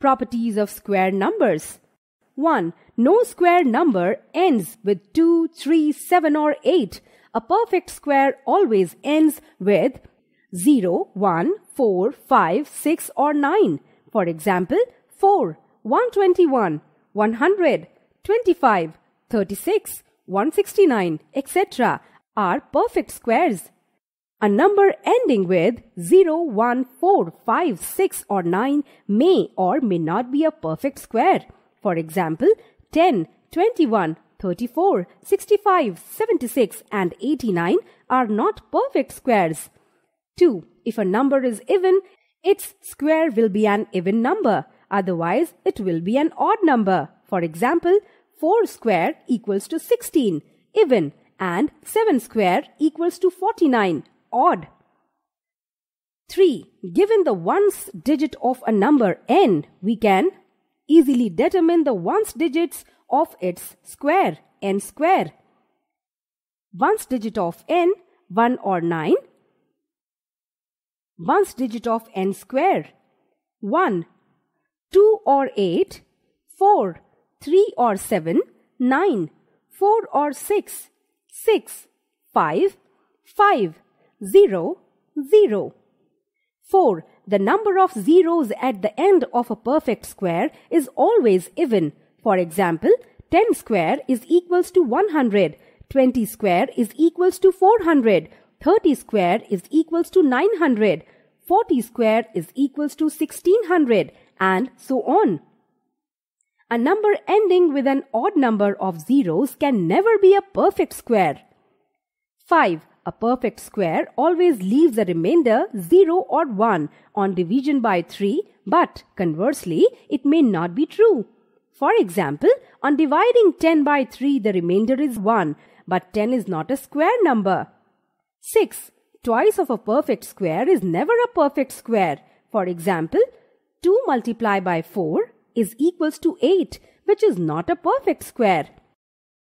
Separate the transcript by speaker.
Speaker 1: Properties of square numbers 1. No square number ends with 2, 3, 7, or 8. A perfect square always ends with 0, 1, 4, 5, 6, or 9. For example, 4, 121, 100, 25, 36, 169, etc. are perfect squares. A number ending with 0, 1, 4, 5, 6 or 9 may or may not be a perfect square. For example, 10, 21, 34, 65, 76 and 89 are not perfect squares. 2. If a number is even, its square will be an even number. Otherwise, it will be an odd number. For example, 4 square equals to 16, even, and 7 square equals to 49, odd. 3. Given the ones digit of a number n, we can easily determine the ones digits of its square, n square. Ones digit of n, 1 or 9. Ones digit of n square, 1. 2 or 8, 4. 3 or 7, 9. 4 or 6, 6. 5, 5. 0, 0. 4. The number of zeros at the end of a perfect square is always even. For example, 10 square is equals to 100, 20 square is equals to 400, 30 square is equals to 900, 40 square is equals to 1600 and so on. A number ending with an odd number of zeros can never be a perfect square. 5. A perfect square always leaves a remainder 0 or 1 on division by 3, but conversely, it may not be true. For example, on dividing 10 by 3, the remainder is 1, but 10 is not a square number. 6. Twice of a perfect square is never a perfect square. For example, 2 multiplied by 4 is equals to 8, which is not a perfect square.